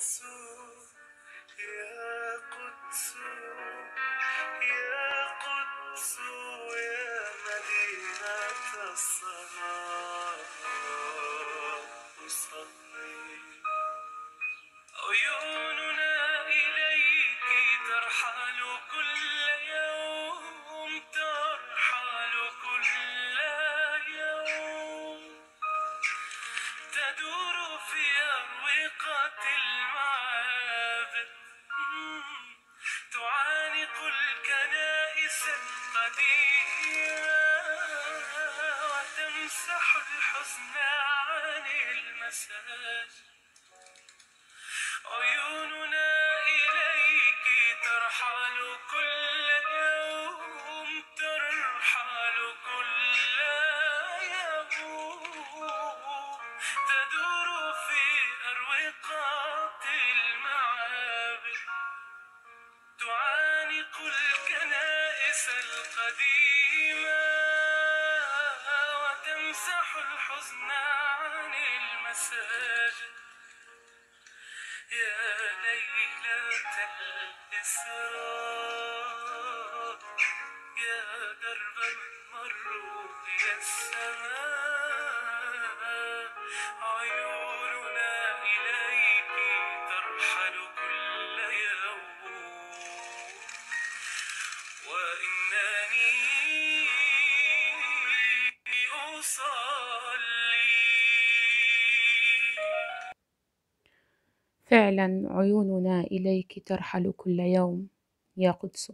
قدس يا قدس يا قدس يا مدينة الصلاة وتمسح الحزن عن المساج عن المساجد يا ليلة الإسراء فعلا عيوننا إليك ترحل كل يوم يا قدس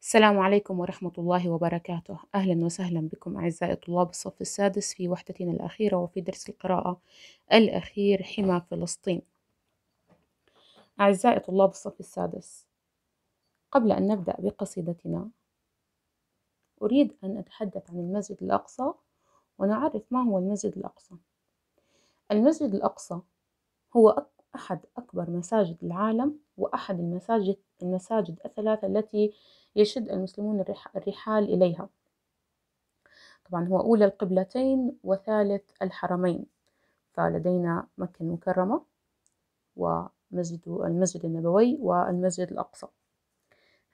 السلام عليكم ورحمة الله وبركاته أهلا وسهلا بكم أعزائي طلاب الصف السادس في وحدتنا الأخيرة وفي درس القراءة الأخير حما فلسطين أعزائي طلاب الصف السادس قبل أن نبدأ بقصيدتنا أريد أن أتحدث عن المسجد الأقصى ونعرف ما هو المسجد الأقصى المسجد الأقصى هو أحد أكبر مساجد العالم وأحد المساجد المساجد الثلاثة التي يشد المسلمون الرحال إليها طبعا هو أولى القبلتين وثالث الحرمين فلدينا مكة المكرمة ومسجد المسجد النبوي والمسجد الأقصى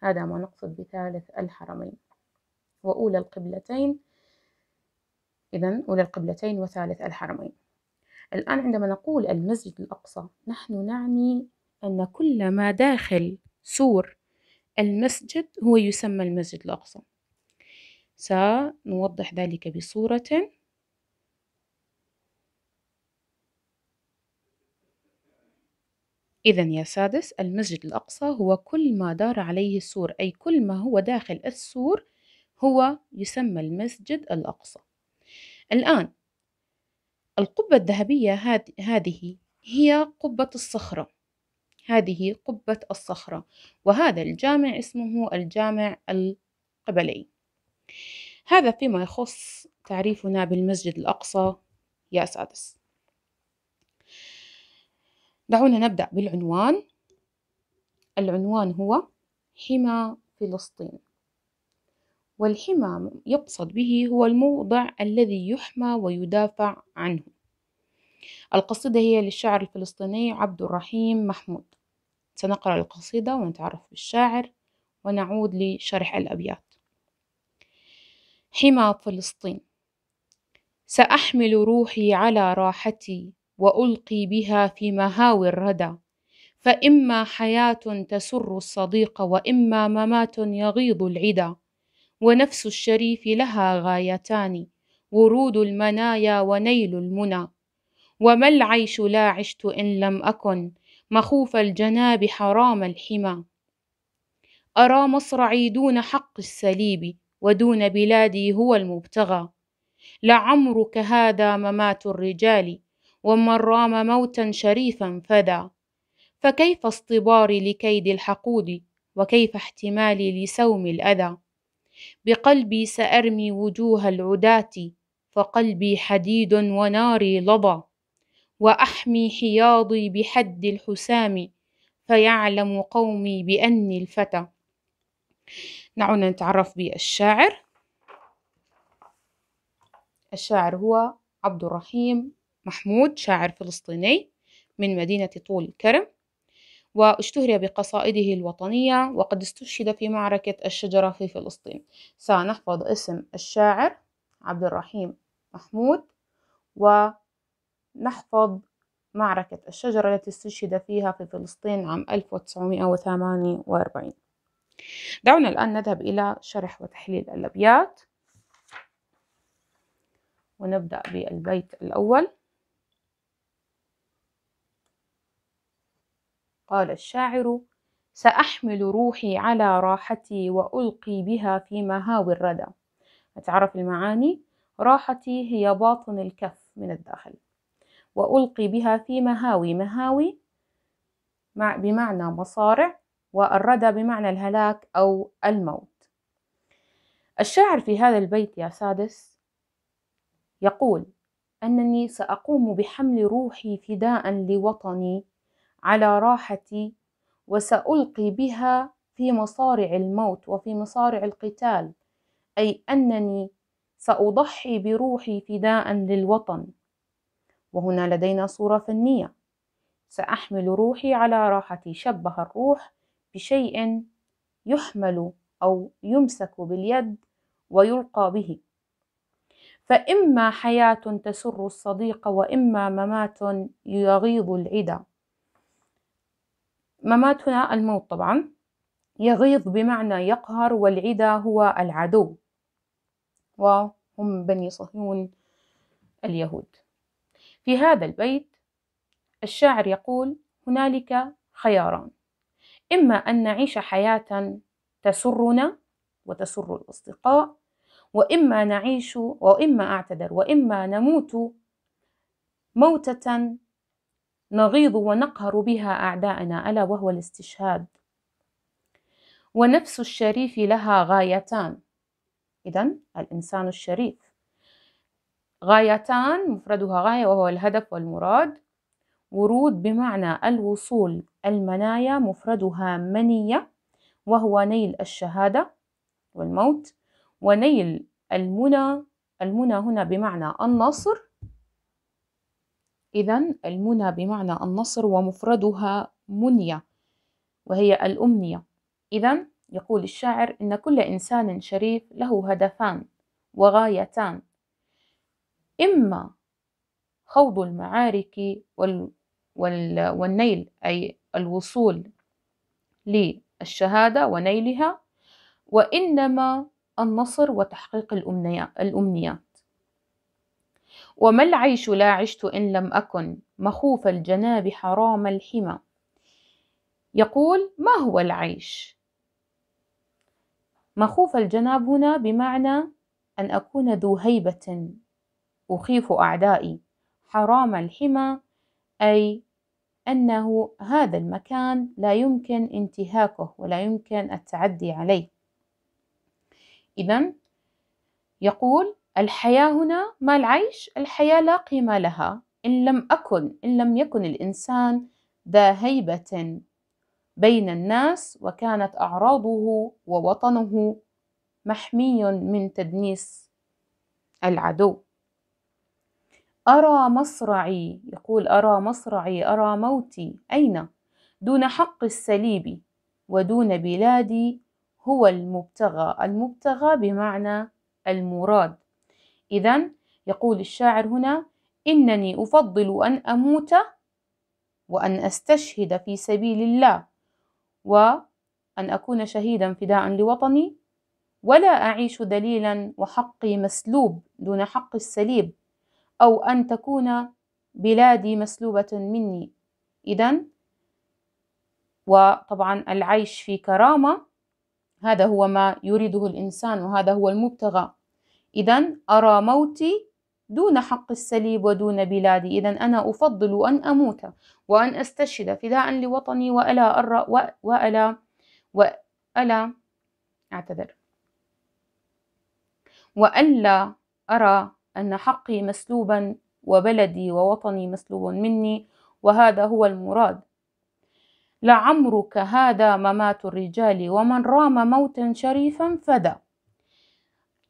هذا ما نقصد بثالث الحرمين وأولى القبلتين إذا أولى القبلتين وثالث الحرمين الآن عندما نقول المسجد الأقصى نحن نعني أن كل ما داخل سور المسجد هو يسمى المسجد الأقصى سنوضح ذلك بصورة إذا يا سادس المسجد الأقصى هو كل ما دار عليه السور أي كل ما هو داخل السور هو يسمى المسجد الأقصى الآن القبة الذهبية هذه هي قبة الصخرة هذه قبة الصخرة وهذا الجامع اسمه الجامع القبلي هذا فيما يخص تعريفنا بالمسجد الأقصى يا سادس دعونا نبدأ بالعنوان العنوان هو حمى فلسطين والحمى يقصد به هو الموضع الذي يحمى ويدافع عنه القصيدة هي للشاعر الفلسطيني عبد الرحيم محمود سنقرأ القصيدة ونتعرف بالشاعر ونعود لشرح الأبيات حمى فلسطين سأحمل روحي على راحتي وألقي بها في مهاوي الردى فإما حياة تسر الصديق وإما ممات يغيض العدا ونفس الشريف لها غايتان ورود المنايا ونيل المنى وما العيش لا عشت إن لم أكن مخوف الجناب حرام الحمى أرى مصرعي دون حق السليب ودون بلادي هو المبتغى لعمرك هذا ممات الرجال ومن رام موتا شريفا فذا فكيف اصطباري لكيد الحقود وكيف احتمالي لسوم الأذى بقلبي سأرمي وجوه العداة فقلبي حديد وناري لظى وأحمي حياضي بحد الحسام فيعلم قومي بأني الفتى دعونا نتعرف بالشاعر الشاعر هو عبد الرحيم محمود شاعر فلسطيني من مدينة طول كرم واشتهر بقصائده الوطنية وقد استشهد في معركة الشجرة في فلسطين سنحفظ اسم الشاعر عبد الرحيم محمود ونحفظ معركة الشجرة التي استشهد فيها في فلسطين عام 1948 دعونا الآن نذهب إلى شرح وتحليل الأبيات ونبدأ بالبيت الأول قال الشاعر سأحمل روحي على راحتي وألقي بها في مهاوي الردى أتعرف المعاني راحتي هي باطن الكف من الداخل وألقي بها في مهاوي مهاوي بمعنى مصارع والردى بمعنى الهلاك أو الموت الشاعر في هذا البيت يا سادس يقول أنني سأقوم بحمل روحي فداء لوطني على راحتي وسألقي بها في مصارع الموت وفي مصارع القتال أي أنني سأضحي بروحي فداء للوطن وهنا لدينا صورة فنية سأحمل روحي على راحتي شبه الروح بشيء يحمل أو يمسك باليد ويلقى به فإما حياة تسر الصديق وإما ممات يغيظ العدا ممات هنا الموت طبعا يغيظ بمعنى يقهر والعدا هو العدو وهم بني صهيون اليهود في هذا البيت الشاعر يقول هنالك خياران إما أن نعيش حياة تسرنا وتسر الأصدقاء وإما نعيش وإما أعتذر وإما نموت موتة نغيظ ونقهر بها أعداءنا ألا وهو الاستشهاد ونفس الشريف لها غايتان إذا الإنسان الشريف غايتان مفردها غاية وهو الهدف والمراد ورود بمعنى الوصول المنايا مفردها منية وهو نيل الشهادة والموت ونيل المنى المنى هنا بمعنى النصر إذا المنى بمعنى النصر ومفردها منية وهي الأمنية إذا يقول الشاعر إن كل إنسان شريف له هدفان وغايتان إما خوض المعارك وال... وال... والنيل أي الوصول للشهادة ونيلها وإنما النصر وتحقيق الأمنية وما العيش لا عشت إن لم أكن مخوف الجناب حرام الحمى يقول ما هو العيش مخوف الجناب هنا بمعنى أن أكون ذو هيبة أخيف أعدائي حرام الحمى أي أنه هذا المكان لا يمكن انتهاكه ولا يمكن التعدي عليه إذا يقول الحياة هنا ما العيش الحياة لا قيمة لها إن لم أكن إن لم يكن الإنسان ذا هيبة بين الناس وكانت أعراضه ووطنه محمي من تدنيس العدو أرى مصرعي يقول أرى مصرعي أرى موتي أين دون حق السليب ودون بلادي هو المبتغى المبتغى بمعنى المراد إذا يقول الشاعر هنا إنني أفضل أن أموت وأن أستشهد في سبيل الله وأن أكون شهيدا فداء لوطني ولا أعيش ذليلا وحقي مسلوب دون حق السليب أو أن تكون بلادي مسلوبة مني إذا وطبعا العيش في كرامة هذا هو ما يريده الإنسان وهذا هو المبتغى إذا أرى موتي دون حق السليب ودون بلادي إذا أنا أفضل أن أموت وأن أستشهد فداء لوطني وألا أرى وألا وألا أعتذر وألا أرى أن حقي مسلوبا وبلدي ووطني مسلوب مني وهذا هو المراد لعمرك هذا ممات الرجال ومن رام موتا شريفا فدا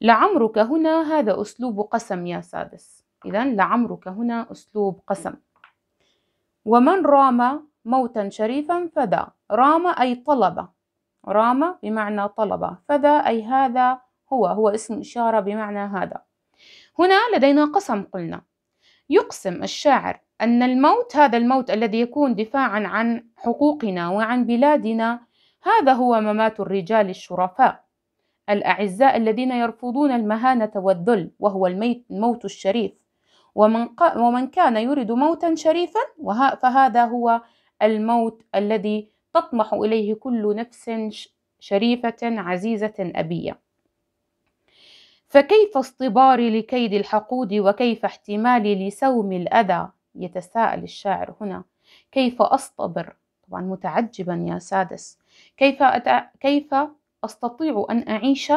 لعمرك هنا هذا أسلوب قسم يا سادس إذا لعمرك هنا أسلوب قسم ومن رام موتا شريفا فذا رام أي طلب رام بمعنى طلب فذا أي هذا هو هو اسم إشارة بمعنى هذا هنا لدينا قسم قلنا يقسم الشاعر أن الموت هذا الموت الذي يكون دفاعا عن حقوقنا وعن بلادنا هذا هو ممات الرجال الشرفاء الأعزاء الذين يرفضون المهانة والذل وهو الميت الموت الشريف ومن, ومن كان يريد موتا شريفا فهذا هو الموت الذي تطمح إليه كل نفس شريفة عزيزة أبية فكيف اصطباري لكيد الحقود وكيف احتمالي لسوم الأذى يتساءل الشاعر هنا كيف أصطبر طبعا متعجبا يا سادس كيف أتع... كيف أستطيع أن أعيش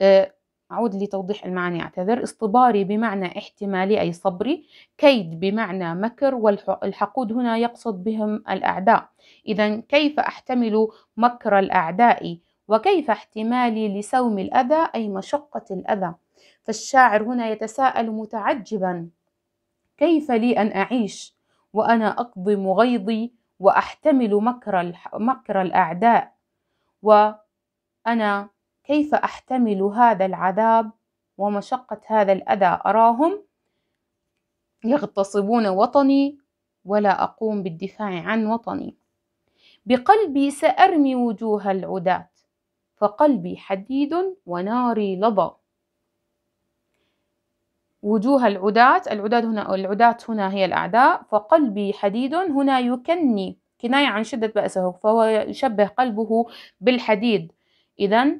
آه، أعود لتوضيح المعاني أعتذر اصطباري بمعنى احتمالي أي صبري كيد بمعنى مكر والحقود هنا يقصد بهم الأعداء إذا كيف أحتمل مكر الأعداء وكيف احتمالي لسوم الأذى أي مشقة الأذى فالشاعر هنا يتساءل متعجبا كيف لي أن أعيش وأنا أقضي غيظي وأحتمل مكر, مكر الأعداء و أنا كيف أحتمل هذا العذاب ومشقة هذا الأذى أراهم يغتصبون وطني ولا أقوم بالدفاع عن وطني بقلبي سأرمي وجوه العداة فقلبي حديد وناري لظى وجوه العداة العداة هنا العداة هنا هي الأعداء فقلبي حديد هنا يكني كناية عن شدة بأسه فهو يشبه قلبه بالحديد إذا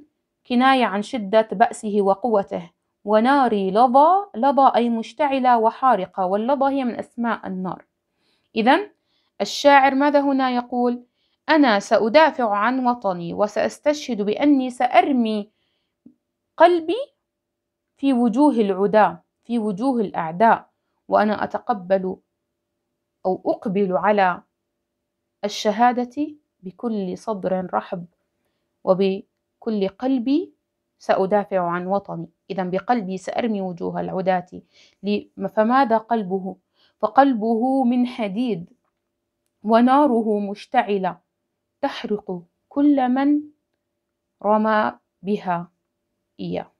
كناية عن شدة بأسه وقوته وناري لظى لظى أي مشتعلة وحارقة واللظى هي من أسماء النار إذا الشاعر ماذا هنا يقول أنا سأدافع عن وطني وسأستشهد بأني سأرمي قلبي في وجوه العداة في وجوه الأعداء وأنا أتقبل أو أقبل على الشهادة بكل صدر رحب وب كل قلبي سأدافع عن وطني إذا بقلبي سأرمي وجوه العداة فماذا قلبه فقلبه من حديد وناره مشتعلة تحرق كل من رمى بها إياه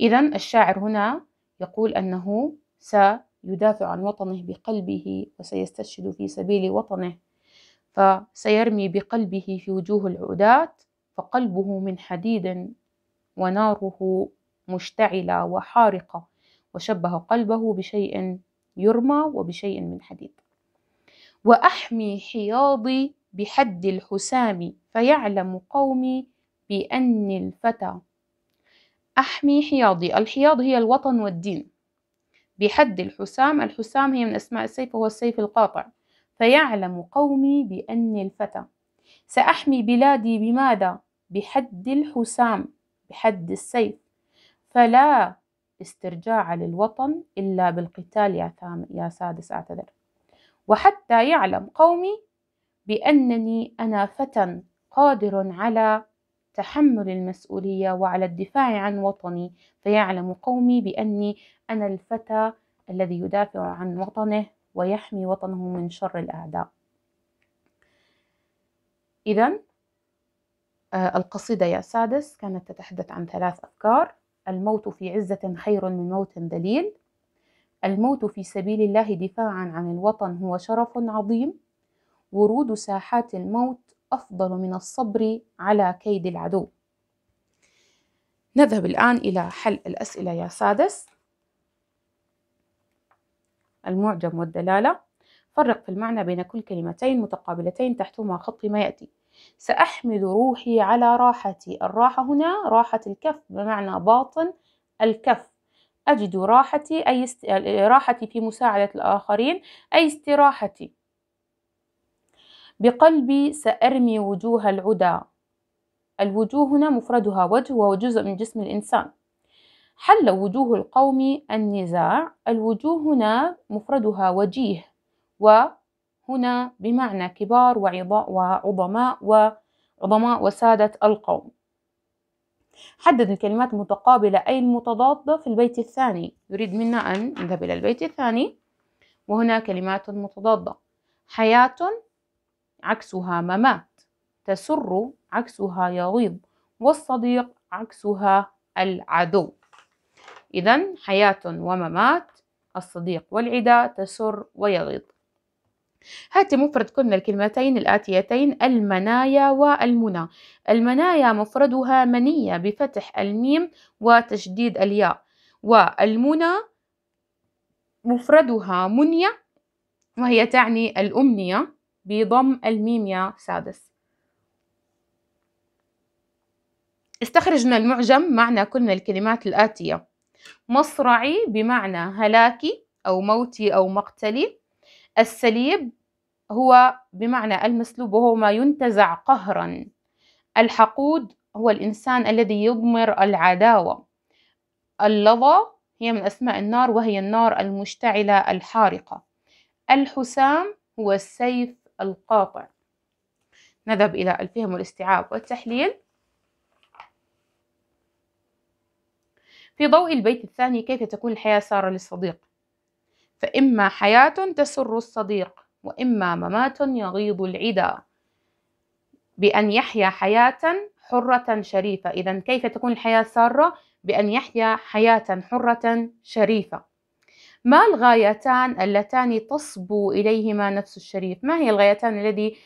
إذا الشاعر هنا يقول أنه سيدافع عن وطنه بقلبه وسيستشهد في سبيل وطنه فسيرمي بقلبه في وجوه العودات فقلبه من حديد وناره مشتعلة وحارقة وشبه قلبه بشيء يرمى وبشيء من حديد وأحمي حياضي بحد الحسام فيعلم قومي بأني الفتى أحمي حياضي الحياض هي الوطن والدين بحد الحسام الحسام هي من أسماء السيف وهو السيف القاطع فيعلم قومي بأني الفتى سأحمي بلادي بماذا؟ بحد الحسام بحد السيف فلا استرجاع للوطن إلا بالقتال يا, ثام يا سادس أعتذر وحتى يعلم قومي بأنني أنا فتى قادر على تحمل المسؤولية وعلى الدفاع عن وطني فيعلم قومي بأني أنا الفتى الذي يدافع عن وطنه ويحمي وطنه من شر الأعداء إذا آه، القصيدة يا سادس كانت تتحدث عن ثلاث أفكار الموت في عزة خير من موت ذليل الموت في سبيل الله دفاعا عن الوطن هو شرف عظيم ورود ساحات الموت أفضل من الصبر على كيد العدو نذهب الآن إلى حل الأسئلة يا سادس المعجم والدلالة فرق في المعنى بين كل كلمتين متقابلتين تحتهما خط ما يأتي سأحمل روحي على راحتي الراحة هنا راحة الكف بمعنى باطن الكف أجد راحتي أي است... راحتي في مساعدة الآخرين أي استراحتي بقلبي سأرمي وجوه العدى الوجوه هنا مفردها وجه وهو جزء من جسم الإنسان حل وجوه القوم النزاع الوجوه هنا مفردها وجيه وهنا بمعنى كبار وعظماء وعظماء وسادة القوم حدد الكلمات المتقابلة أي المتضادة في البيت الثاني يريد منا أن نذهب إلى البيت الثاني وهنا كلمات متضادة حياة عكسها ممات تسر عكسها يغيظ والصديق عكسها العدو إذا حياة وممات الصديق والعداء تسر ويغيظ هات مفردكن الكلمتين الآتيتين المنايا والمنى المنايا مفردها منية بفتح الميم وتشديد الياء والمنى مفردها منية وهي تعني الأمنية بضم الميم يا سادس استخرجنا المعجم معنى كل الكلمات الآتية مصرعي بمعنى هلاكي أو موتي أو مقتلي السليب هو بمعنى المسلوب وهو ما ينتزع قهرا الحقود هو الإنسان الذي يضمر العداوة اللظى هي من أسماء النار وهي النار المشتعلة الحارقة الحسام هو السيف القاطع نذهب إلى الفهم والاستيعاب والتحليل في ضوء البيت الثاني كيف تكون الحياة سارة للصديق فإما حياة تسر الصديق وإما ممات يغيض العدا بأن يحيا حياة حرة شريفة إذا كيف تكون الحياة سارة بأن يحيا حياة حرة شريفة ما الغايتان اللتان تصبو إليهما نفس الشريف ما هي الغايتان الذي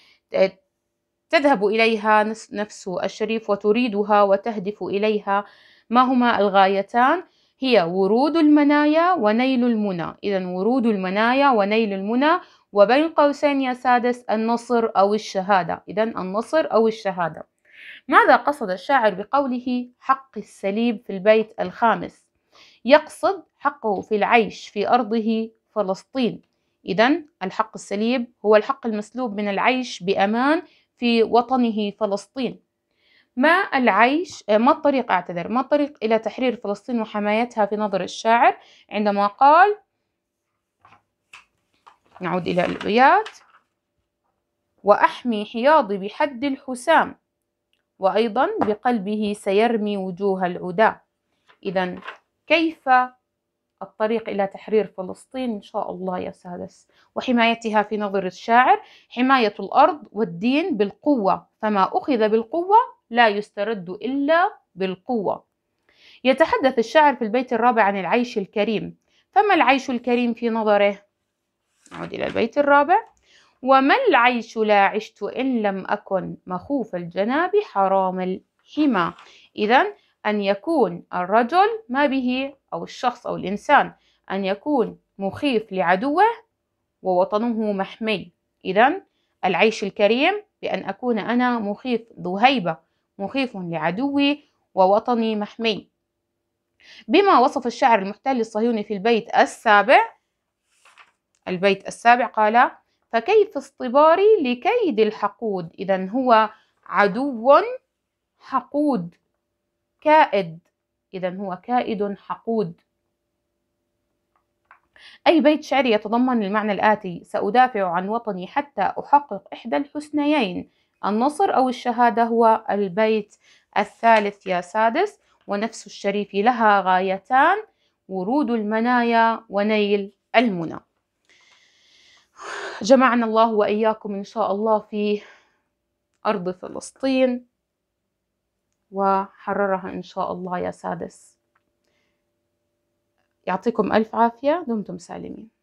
تذهب إليها نفس الشريف وتريدها وتهدف إليها ما هما الغايتان هي ورود المنايا ونيل المنى إذا ورود المنايا ونيل المنى وبين قوسين يا سادس النصر أو الشهادة إذا النصر أو الشهادة ماذا قصد الشاعر بقوله حق السليب في البيت الخامس يقصد حقه في العيش في أرضه فلسطين إذا الحق السليب هو الحق المسلوب من العيش بأمان في وطنه فلسطين ما العيش آه، ما الطريق أعتذر ما الطريق إلى تحرير فلسطين وحمايتها في نظر الشاعر عندما قال نعود إلى الأبيات وأحمي حياضي بحد الحسام وأيضا بقلبه سيرمي وجوه العداء إذا كيف الطريق إلى تحرير فلسطين إن شاء الله يا سادس وحمايتها في نظر الشاعر حماية الأرض والدين بالقوة فما أخذ بالقوة لا يسترد إلا بالقوة يتحدث الشاعر في البيت الرابع عن العيش الكريم فما العيش الكريم في نظره؟ نعود إلى البيت الرابع وما العيش لا عشت إن لم أكن مخوف الجناب حرام الحمى إذا أن يكون الرجل ما به أو الشخص أو الإنسان أن يكون مخيف لعدوه ووطنه محمي إذا العيش الكريم بأن أكون أنا مخيف ذو هيبة مخيف لعدوي ووطني محمي بما وصف الشاعر المحتل الصهيوني في البيت السابع البيت السابع قال فكيف اصطباري لكيد الحقود إذا هو عدو حقود كائد إذا هو كائد حقود أي بيت شعري يتضمن المعنى الآتي سأدافع عن وطني حتى أحقق إحدى الحسنيين النصر أو الشهادة هو البيت الثالث يا سادس ونفس الشريف لها غايتان ورود المنايا ونيل المنى جمعنا الله وإياكم إن شاء الله في أرض فلسطين وحررها إن شاء الله يا سادس يعطيكم ألف عافية دمتم سالمين